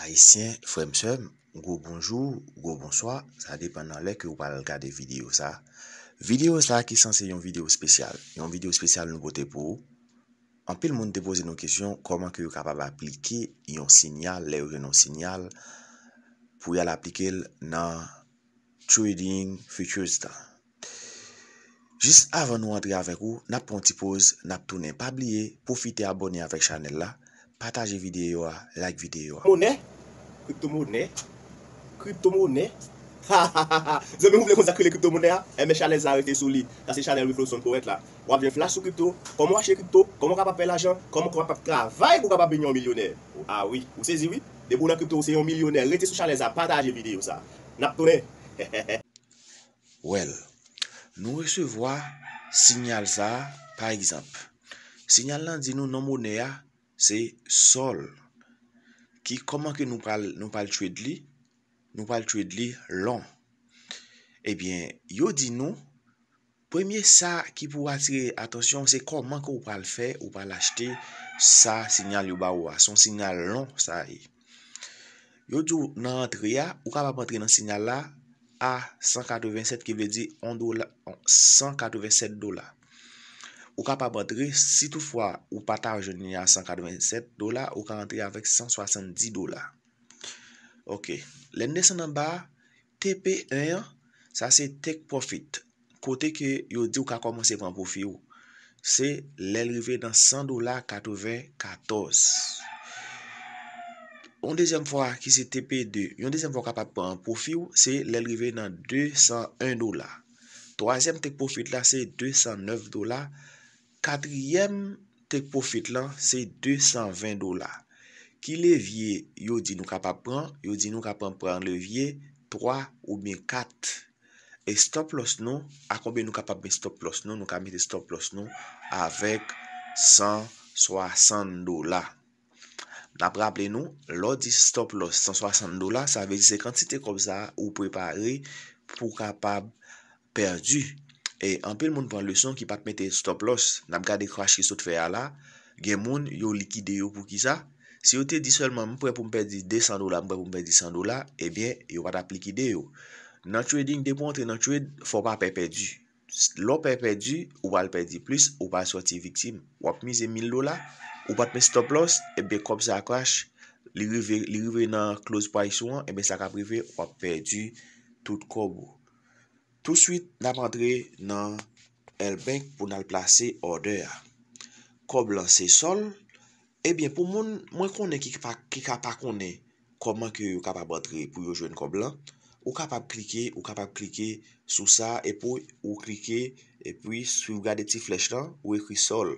Aisyen, Fremsem, go bonjou, go bonsoi, sa depen nan lek yo palal ka de videyo sa. Videyo sa ki san se yon videyo spesyal. Yon videyo spesyal nou bo te pou. Anpil moun te pose nou kesyon koman ki yo kapab aplike yon sinyal, le ou yon sinyal, pou yal aplike nan trading futures dan. Jis avan nou adre avek ou, nap pon ti pose, nap tonen pa bliye, poufite abone avek chanel la. Pataje videyo, like videyo. Monè? Krypto monè? Krypto monè? Ha ha ha ha! Zeme mouble kon zakri le krypto monè ha? Eme chalèz a rete soli. Da se chalèz we floson pou et la. Wap ven flash sou krypto. Kom wache krypto? Kom wap apel ajan? Kom wap apel kravay kou wap apel nyon milyonè? Ha oui, ou se zi oui? De bonan krypto ou se yon milyonè, rete sou chalèz a. Pataje videyo sa. Nap tonè? Well, nou recevoi sinyal sa. Par exemple, sinyal lan di nou nan monè ha, Se sol, ki koman ke nou pal trade li, nou pal trade li lon. Ebyen, yo di nou, premye sa ki pou atire, atonsyon, se koman ke ou pal fe, ou pal achete, sa sinyal yu ba wwa. Son sinyal lon, sa e. Yo tou nan antre ya, ou ka pa patre nan sinyal la, a 187, ki ve di 187 dola. Ou ka pa bandre sitou fwa ou pata ajouni a 187 dola ou ka bandre avèk 170 dola. Ok, lè nè sè nan ba TP1, sa se take profit. Kote ke yo di ou ka komanse pou an poufiyou, se lè revè nan 100 dola 94. Yon dezem fwa ki se TP2, yon dezem fwa ka pa bandre poufiyou, se lè revè nan 201 dola. Troazèm take profit la se 209 dola 80. Kadriyem tek profit lan, se 220 dola. Ki levye yodi nou kapap pran, yodi nou kapap pran levye 3 ou min 4. E stop loss nou, akobbe nou kapap men stop loss nou, nou kapap men stop loss nou, avèk 160 dola. Napra aple nou, lodi stop loss 160 dola, sa avèk dise kantite kom sa ou preparè pou kapap perdu. E, anpe l moun pan le son ki pat mette stop loss, nam gade crash ki sot fe ala, gen moun yo likide yo pou ki sa. Si yo te di solman m pou e pou m perdi 200 dola, m pou e pou m perdi 100 dola, ebyen, eh yo pat aplikide yo. Nan trading, de pou antre nan trading, fò pa pe perdi. Lò pe perdi, ou pa l perdi plus, ou pa aswati viktim. Wap mize 1000 dola, ou pat met stop loss, ebyen, eh kop sa crash, li rive nan close price wan, ebyen, eh sa ka prive, wap perdi tout kobo. Tout suite, nan ap entre nan el bank pou nan al plase order. Koblan se sol. Ebyen pou moun mwen konen ki kapak konen koman ki yo kapap entre pou yo jwen koblan, ou kapap klike, ou kapap klike sou sa, epou ou klike, epou sou yu gade ti flech lan, ou ekri sol.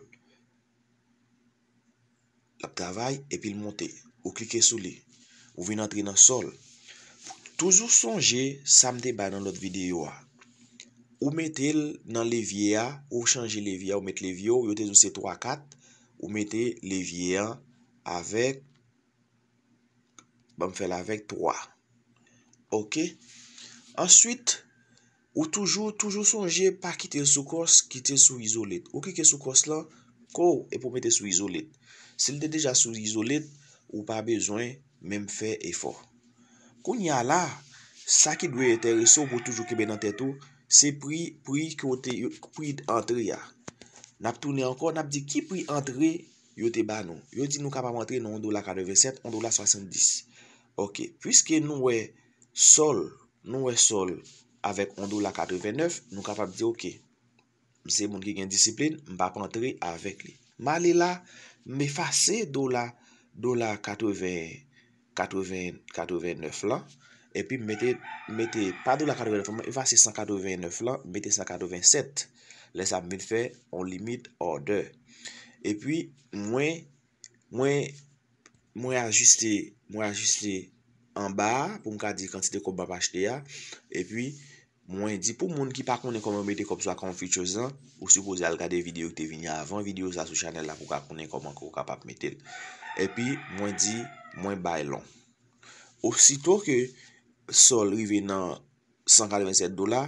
Lap travay epi l monte. Ou klike sou li. Ou vin entre nan sol. Touzou sonje samde ba nan lot videyo a. Ou mette nan levye a, ou chanje levye a, ou mette levye o, yote sou se 3-4, ou mette levye a avèk, bèm fè la avèk 3. Ok. Answit, ou toujou, toujou sonje pa kitè sou kos, kitè sou izolèd. Ou ki ke sou kos lan, kou e pou mette sou izolèd. Se lèdè deja sou izolèd, ou pa bezwen, mèm fè e fò. Koun ya la, sa ki dwe etè resou pou toujou ki ben nan tètou, Se pri, pri kote yo, pri antre ya. Nap toune ankon, nap di ki pri antre yo te ba nou. Yo di nou kapap antre nou 1 dola 87, 1 dola 70. Ok, pwiske nou we sol, nou we sol avèk 1 dola 89, nou kapap di ok, mse moun ki gen disiplin, mpa antre avèk li. Ma li la, me fase do la, do la 80, 80, 89 lan, epi mette, mette, padou la kado 29, yon fase 189 lan, mette 187. Les apmite fe, on limite or 2. Epi, mwen, mwen, mwen ajuste, mwen ajuste an ba, pou mwen ka di kantite kou bap achete ya, epi, mwen di, pou moun ki pa konen kou mwen mette kou psa konfi chosan, ou supose al ka de video ki te vini avan, video sa sou chanel la pou ka konen kou mwen kou kapap mette. Epi, mwen di, mwen bay lon. Osito ke, sol rive nan 147 dola,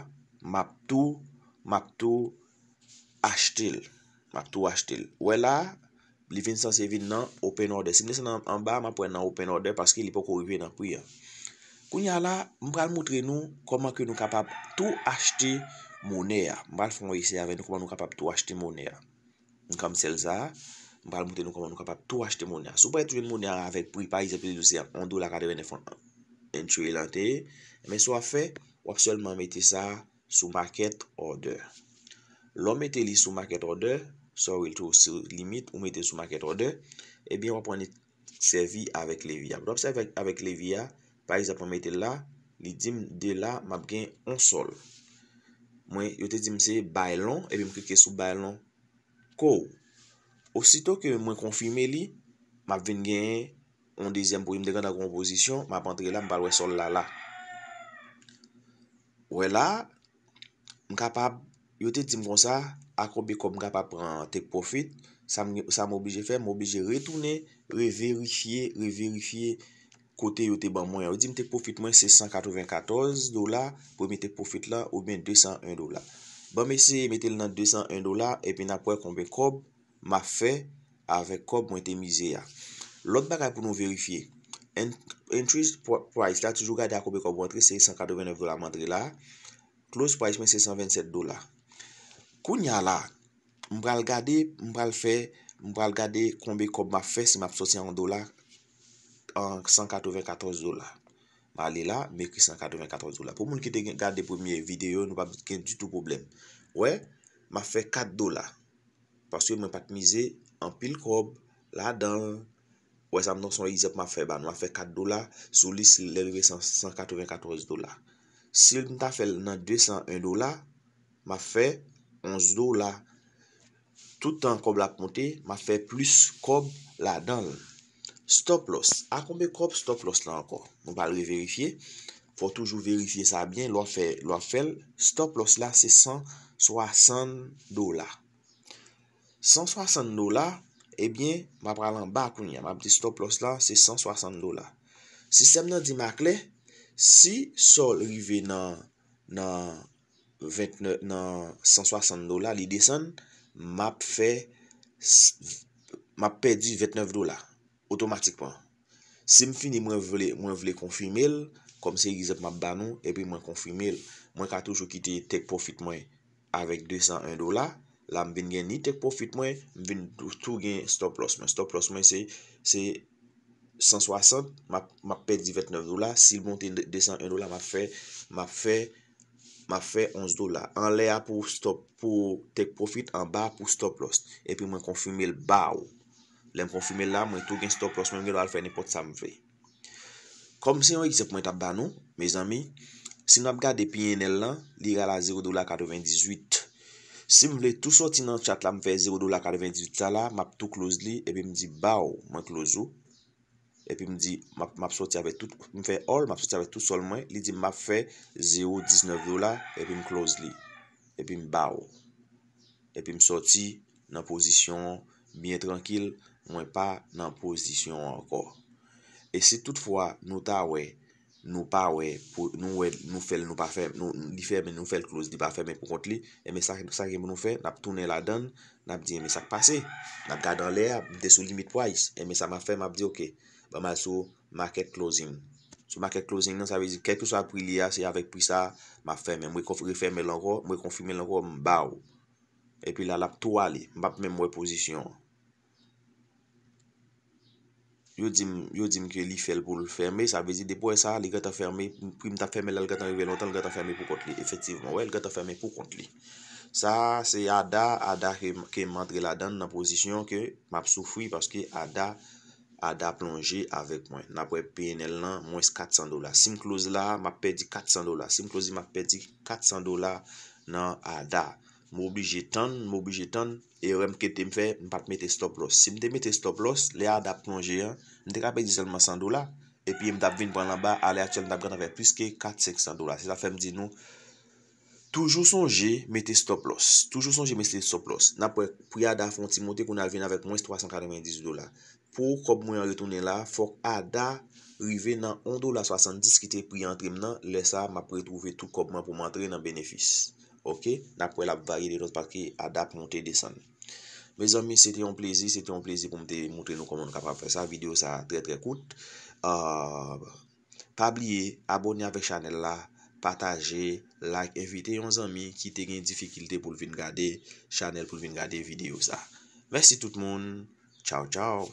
map tou map tou ashtil, map tou ashtil wè la, li vin san se vin nan open order, si mle san an ba ma pou en nan open order, paske li pou kou rive nan kou ya kou nya la, mpral moutre nou koman ke nou kapap tou ashti mounè ya, mpral foun wè se avè nou koman nou kapap tou ashti mounè ya mkam sel za, mpral moutre nou koman nou kapap tou ashti mounè ya sou pwè tou mounè ya avèk pou yi pari zèpil lousè ya, 1 dola kade vene foun an enchewe eh lan te, men so a fe, wap sol man meti sa sou market order. Lo meti li sou market order, so wil tou sou limit, ou meti sou market order, e bin wap poni servi avèk le via. Wap sa avèk le via, parèz apon meti la, li dim de la, map gen an sol. Mwen yote dim se baylon, e bin kike sou baylon kou. Osito ke mwen konfime li, map ven gen en On dezyen pou yon degan nan kompozisyon, m ap antre la, m balwe sol la la. Wè la, m kapab, yote ti m fon sa, akobbe kob m kapab pran tek profit, sa m obje fè, m obje retounè, revérifiye, revérifiye kote yote ban mwen. Yote ti m tek profit mwen 694 dola, pou m tek profit la, ou m tek profit la, ou m tek profit la, ou m tek profit la, ou m tek profit la, e bin ap wè konbe kob, m ap fè, avè kob m wè te mize ya. Lòt bagay pou nou verifiye, entry price la, toujou gade akoube kob wantre, 589 dolar wantre la, close price men, 627 dolar. Kounya la, mbra l gade, mbra l fe, mbra l gade, konbe kob ma fe, se ma psosye 1 dolar, an 194 dolar. Ma ale la, me kri 194 dolar. Po moun ki te gade de premier video, nou pa mwen ken du tout problem. Wè, ma fe 4 dolar. Paswe mwen patmize, an pil kob, la dan, Ou esam nan son yizeb ma fe ban. Ma fe 4 dola. Sou lis leve 184 dola. Si nou ta fel nan 201 dola. Ma fe 11 dola. Tout an kob la ponte. Ma fe plus kob la dan. Stop loss. A kombe kob stop loss la anko? Nou ba le verifiye. Fou toujou verifiye sa bien. Lwa fel stop loss la se 160 dola. 160 dola. Ebyen, eh map pralan bakoun ya, map di stop los la, se 160 dola. Sistem nan di makle, si sol rive nan 160 dola li desen, map pe di 29 dola, otomatikman. Se m fini mwen vle konfirmil, kom se yi gizep mwen banou, epi mwen konfirmil, mwen katouj ou kite take profit mwen avek 201 dola, la m bin gen ni tek profit mwen m bin tou gen stop loss mwen stop loss mwen se 160 ma pet 19 dola si monti 200 dola ma fe ma fe 11 dola an le a pou stop pou tek profit an ba pou stop loss epi m konfime l ba ou lem konfime l la m tou gen stop loss mwen m gen al fe nipot sa m fe kom se yon yi se pwenta ba nou si nou ap gade piye nel lan li gala 0 dola 98 Si mwen lè tout soti nan chat la mwen fè 0,98 dola, mwen ap tout close li, epi mwen di ba ou, oh, mwen close ou. Epi mwen di, mwen ap soti avè tout, mwen fè all, mwen ap soti avè tout sol mwen, li di mwen ap fè 0,19 dola, epi mwen close li. Epi mwen ba ou. Epi mwen soti nan pozisyon, mwen e pa nan pozisyon akor. E se tout fwa, nou ta wè. nou pa wè, nou wè, nou fèl, nou pa fèl, nou di fèmè, nou fèl kloz, di pa fèmè pou kont li, e mè sa ki mè nou fè, nap tounè la dan, nap di e mè sa k pasè, nap da dan lè, ap de sou limit wèis, e mè sa ma fè, map di ok, ba mè sou market klozim. Sou market klozim nan, sa vè zi, kèk ou sa ap wè li a, se y avèk pou sa, ma fèmè, mwè kon fèmè lango, mwè kon fèmè lango, mbaw. E pi la lap tou wè li, mbap mè mwè pozisyon. Yo dim ke li fel pou l ferme, sa bezi depo e sa, li gata ferme, prim ta ferme la, li gata ferme pou kont li, efektivman, wè, li gata ferme pou kont li. Sa, se Ada, Ada ke mandre la dan nan posisyon ke map soufwi, paske Ada, Ada plonje avek mwen. Napwe PNL nan, mwes 400 dola, si mkloz la, map pedi 400 dola, si mklozi map pedi 400 dola nan Ada. mou obligye tan, mou obligye tan, e rem ke te mfe, m pat mette stop loss. Si mte mette stop loss, le a da plonje, m de ka pe di selman 100 dola, e pi m da vin pran la ba, a le atyel m da pran ave pluske 400-500 dola. Se la fe m di nou, toujou sonje mette stop loss, toujou sonje mette stop loss, na pou yada fon timote koun al vin avek mwenis 390 dola. Po koub mwen retounen la, fok a da rive nan 1 dola 70 ki te pri antre m nan, le sa m apre trouve tout koubman pou m antre nan benefis. Ok, na pou el ap vari de rote, pa ki adap nou te desen. Me zanmi, se te yon plezi, se te yon plezi pou mte moutre nou komon kapap fe sa, video sa tre tre kout. Pabliye, abonye ave chanel la, pataje, like, evite yon zanmi ki te gen difikilte pou vin gade, chanel pou vin gade video sa. Vese tout moun, chow chow.